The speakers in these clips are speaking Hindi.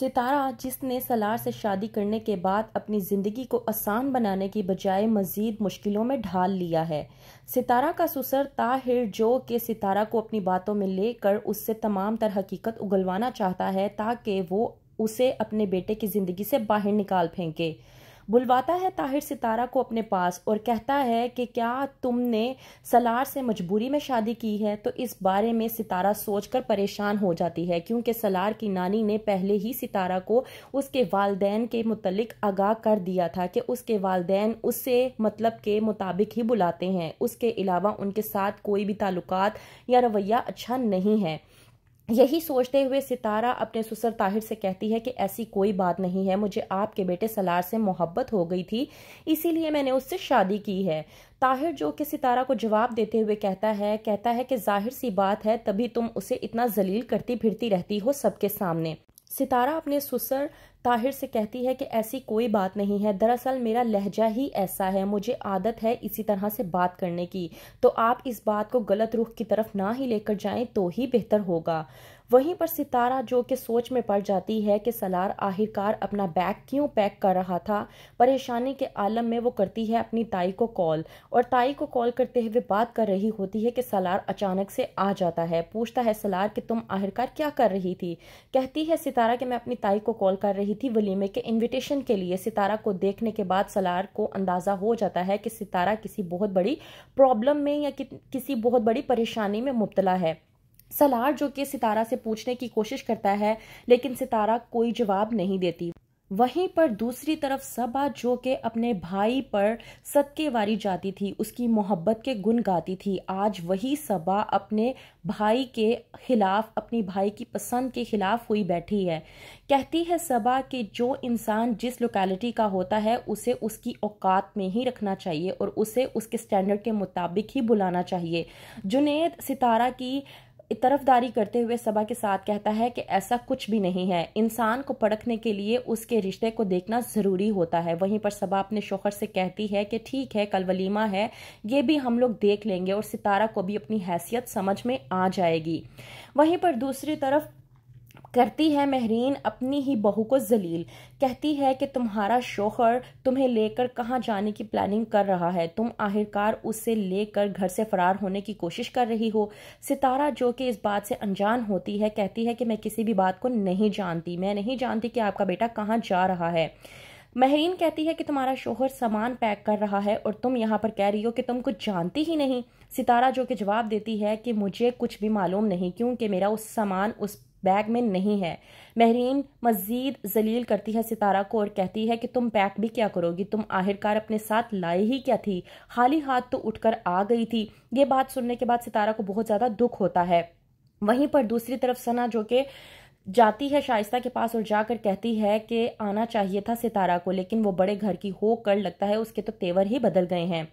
सितारा जिसने सलार से शादी करने के बाद अपनी ज़िंदगी को आसान बनाने की बजाय मज़ीद मुश्किलों में ढाल लिया है सितारा का ससुर ताहिर जो कि सितारा को अपनी बातों में लेकर उससे तमाम तर हकीकत उगलवाना चाहता है ताकि वो उसे अपने बेटे की ज़िंदगी से बाहर निकाल फेंके बुलवाता है ताहिर सितारा को अपने पास और कहता है कि क्या तुमने सलार से मजबूरी में शादी की है तो इस बारे में सितारा सोचकर परेशान हो जाती है क्योंकि सलार की नानी ने पहले ही सितारा को उसके वालदेन के मुतलिक आगाह कर दिया था कि उसके वालदेन उससे मतलब के मुताबिक ही बुलाते हैं उसके अलावा उनके साथ कोई भी ताल्लुक या रवैया अच्छा नहीं है यही सोचते हुए सितारा अपने ससुर ताहिर से कहती है कि ऐसी कोई बात नहीं है मुझे आपके बेटे सलार से मोहब्बत हो गई थी इसीलिए मैंने उससे शादी की है ताहिर जो कि सितारा को जवाब देते हुए कहता है कहता है कि जाहिर सी बात है तभी तुम उसे इतना जलील करती फिरती रहती हो सबके सामने सितारा अपने ससुर ताहिर से कहती है कि ऐसी कोई बात नहीं है दरअसल मेरा लहजा ही ऐसा है मुझे आदत है इसी तरह से बात करने की तो आप इस बात को गलत रुख की तरफ ना ही लेकर जाएं तो ही बेहतर होगा वहीं पर सितारा जो कि सोच में पड़ जाती है कि सलार आखिरकार अपना बैग क्यों पैक कर रहा था परेशानी के आलम में वो करती है अपनी ताई को कॉल और ताई को कॉल करते हुए बात कर रही होती है कि सलार अचानक से आ जाता है पूछता है सलार कि तुम आखिरकार क्या कर रही थी कहती है सितारा कि मैं अपनी ताई को कॉल कर रही रही थी वलीमे के इनविटेशन के लिए सितारा को देखने के बाद सलार को अंदाज़ा हो जाता है कि सितारा किसी बहुत बड़ी प्रॉब्लम में या कि, किसी बहुत बड़ी परेशानी में मुबतला है सलार जो कि सितारा से पूछने की कोशिश करता है लेकिन सितारा कोई जवाब नहीं देती वहीं पर दूसरी तरफ सबा जो के अपने भाई पर सदके वारी जाती थी उसकी मोहब्बत के गुण गाती थी आज वही सबा अपने भाई के खिलाफ अपनी भाई की पसंद के खिलाफ हुई बैठी है कहती है सबा कि जो इंसान जिस लोकेलिटी का होता है उसे उसकी औकात में ही रखना चाहिए और उसे उसके स्टैंडर्ड के मुताबिक ही बुलाना चाहिए जुनेद सितारा की तरफदारी करते हुए सभा के साथ कहता है कि ऐसा कुछ भी नहीं है इंसान को पड़कने के लिए उसके रिश्ते को देखना ज़रूरी होता है वहीं पर सभा अपने शोहर से कहती है कि ठीक है कल वलीमा है ये भी हम लोग देख लेंगे और सितारा को भी अपनी हैसियत समझ में आ जाएगी वहीं पर दूसरी तरफ करती है महरीन अपनी ही बहू को जलील कहती है कि तुम्हारा शोहर तुम्हें लेकर कहाँ जाने की प्लानिंग कर रहा है तुम आखिरकार उसे लेकर घर से फरार होने की कोशिश कर रही हो सितारा जो कि इस बात से अनजान होती है कहती है कि मैं किसी भी बात को नहीं जानती मैं नहीं जानती कि आपका बेटा कहाँ जा रहा है महरीन कहती है कि तुम्हारा शोहर सामान पैक कर रहा है और तुम यहाँ पर कह रही हो कि तुम कुछ जानती ही नहीं सितारा जो कि जवाब देती है कि मुझे कुछ भी मालूम नहीं क्योंकि मेरा उस सामान उस बैग में नहीं है महरीन मजीद जलील करती है सितारा को और कहती है कि तुम पैक भी क्या करोगी तुम आखिरकार अपने साथ लाए ही क्या थी खाली हाथ तो उठकर आ गई थी ये बात सुनने के बाद सितारा को बहुत ज़्यादा दुख होता है वहीं पर दूसरी तरफ सना जो कि जाती है शाइस्ता के पास और जाकर कहती है कि आना चाहिए था सितारा को लेकिन वो बड़े घर की होकर लगता है उसके तो तेवर ही बदल गए हैं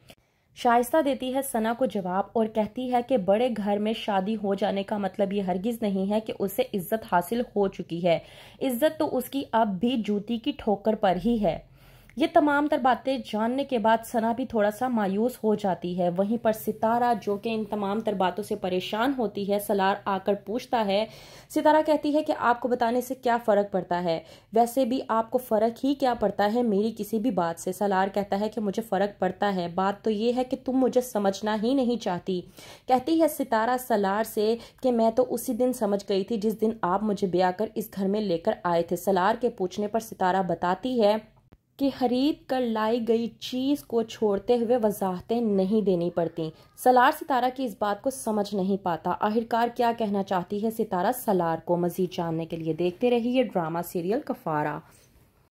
शाइस्ता देती है सना को जवाब और कहती है कि बड़े घर में शादी हो जाने का मतलब ये हरगिज नहीं है कि उसे इज्जत हासिल हो चुकी है इज्जत तो उसकी अब भी जूती की ठोकर पर ही है ये तमाम तर बातें जानने के बाद सना भी थोड़ा सा मायूस हो जाती है वहीं पर सितारा जो कि इन तमाम तर बातों से परेशान होती है सलार आकर पूछता है सितारा कहती है कि आपको बताने से क्या फ़र्क पड़ता है वैसे भी आपको फ़र्क ही क्या पड़ता है मेरी किसी भी बात से सलार कहता है कि मुझे फ़र्क पड़ता है बात तो ये है कि तुम मुझे समझना ही नहीं चाहती कहती है सितारा सलार से कि मैं तो उसी दिन समझ गई थी जिस दिन आप मुझे ब्याह कर इस घर में लेकर आए थे सलार के पूछने पर सितारा बताती है कि खरीद कर लाई गई चीज़ को छोड़ते हुए वजाहतें नहीं देनी पड़ती सलार सितारा की इस बात को समझ नहीं पाता आखिरकार क्या कहना चाहती है सितारा सलार को मज़ीद जानने के लिए देखते रहिए ड्रामा सीरियल कफारा